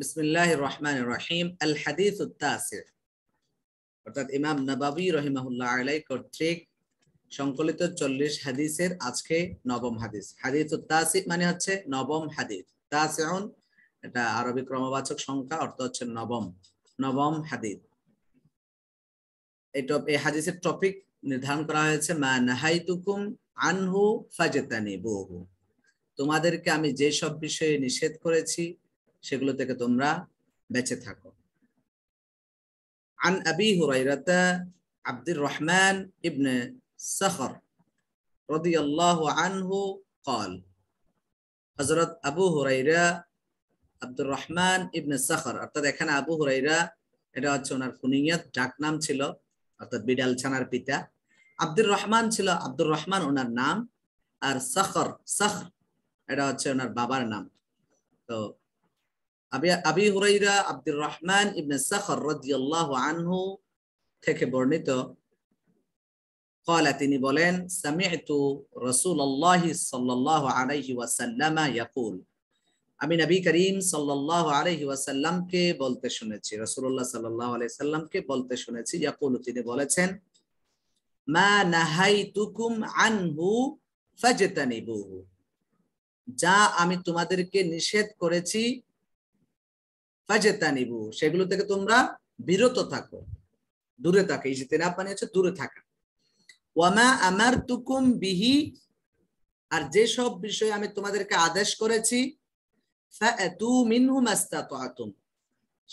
বিসমিল্লাহ রহমান রহিম আল হাদিস উত্তাসির অর্থাৎ ইমাম নবাবি রহিমাহুল্লাহ আলাই কর্তৃক সংকলিত চল্লিশ হাদিসের আজকে নবম হাদিস হাদিস তাসি মানে হচ্ছে নবম হাদিস তাসিউন এটা আরবি ক্রমবাচক সংখ্যা অর্থ হচ্ছে নবম নবম হাদিস এই হাদিসের টপিক নির্ধারণ করা হয়েছে মা নাহাইতুকুম আনহু ফাজেতানি বহু তোমাদেরকে আমি যেসব বিষয়ে নিষেধ করেছি সেগুলো থেকে তোমরা বেঁচে থাকো হজরত আবু হুরাইরা আব্দুর রহমান ইবনে সাহর অর্থাৎ এখানে আবু হুরাইরা এটা হচ্ছে ওনার ডাক নাম ছিল অর্থাৎ বিড়াল ছানার পিতা আব্দুর রহমান ছিল আব্দুর রহমান ওনার নাম আর সখর সাখ এটা হচ্ছে ওনার বাবার নাম তো আবি হুরাইরা আব্দুর রহমান ইবনে সাখর রাদিয়াল্লাহু আনহু থেকে বর্ণিত তিনি বলেন রাসূলুল্লাহ সাল্লাল্লাহু আলাইহি ইয়াকুল আমি নবী করিম সাল্লাল্লাহু আলাইহি ওয়াসাল্লামকে বলতে শুনেছি রাসূলুল্লাহ সাল্লাল্লাহু আলাইহি সাল্লামকে বলতে শুনেছি ইয়াকুল তিনি বলেছেন মা নাহাইতুকুম আনহু ফাজতানিবুহু যা আমি তোমাদেরকে নিষেধ করেছি ফাজেতা নিবু সেগুলো থেকে তোমরা বিরত থাকো দূরে থাকে ইজিতে না পানি হচ্ছে দূরে থাকা ওয়ামা আমার তুকুম বিহি আর যে সব বিষয়ে আমি তোমাদেরকে আদেশ করেছি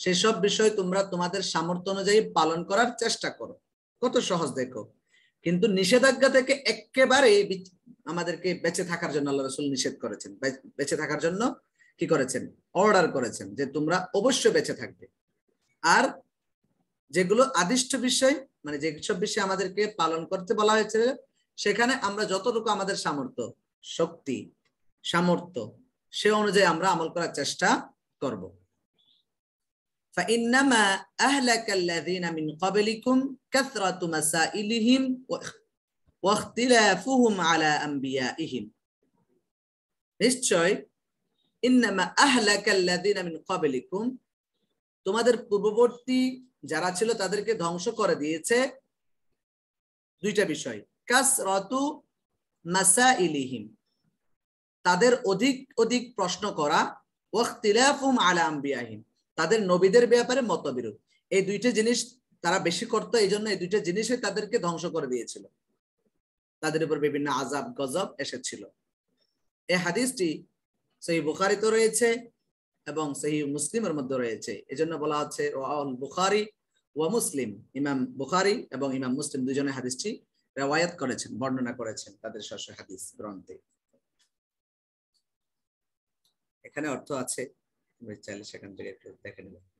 সেসব বিষয় তোমরা তোমাদের সামর্থ্য অনুযায়ী পালন করার চেষ্টা করো কত সহজ দেখো কিন্তু নিষেধাজ্ঞা থেকে একেবারে আমাদেরকে বেঁচে থাকার জন্য আল্লাহ রসুল নিষেধ করেছেন বেঁচে থাকার জন্য কি করেছেন অর্ডার করেছেন যে তোমরা অবশ্যই বেঁচে থাকবে আর যেগুলো আদিষ্ট বিষয় মানে যেসব বিষয় আমাদেরকে পালন করতে বলা হয়েছে সেখানে আমরা যতটুকু আমাদের সামর্থ্য শক্তি সামর্থ্য সে অনুযায়ী আমরা আমল করার চেষ্টা করব নিশ্চয় ইন্নামা আহলাকাল্লাদিনা মিন কাবলিকুম তোমাদের পূর্ববর্তী যারা ছিল তাদেরকে ধ্বংস করে দিয়েছে দুইটা বিষয় কাস রতু মাসা ইলিহিম তাদের অধিক অধিক প্রশ্ন করা ওয়াক্তিলাফুম আলা আম্বিয়াহিম তাদের নবীদের ব্যাপারে মতবিরোধ এই দুইটা জিনিস তারা বেশি করত এই জন্য এই দুইটা জিনিসে তাদেরকে ধ্বংস করে দিয়েছিল তাদের উপর বিভিন্ন আজাব গজব এসেছিল এ হাদিসটি সেই বুখারি তো রয়েছে এবং সেই মুসলিমের মধ্যে রয়েছে এজন্য বলা হচ্ছে রওয়াল বুখারি ওয়া মুসলিম ইমাম বুখারি এবং ইমাম মুসলিম দুজনে হাদিসটি রেওয়ায়াত করেছেন বর্ণনা করেছেন তাদের শস্য হাদিস গ্রন্থে এখানে অর্থ আছে চাইলে সেখান থেকে একটু দেখে নেবেন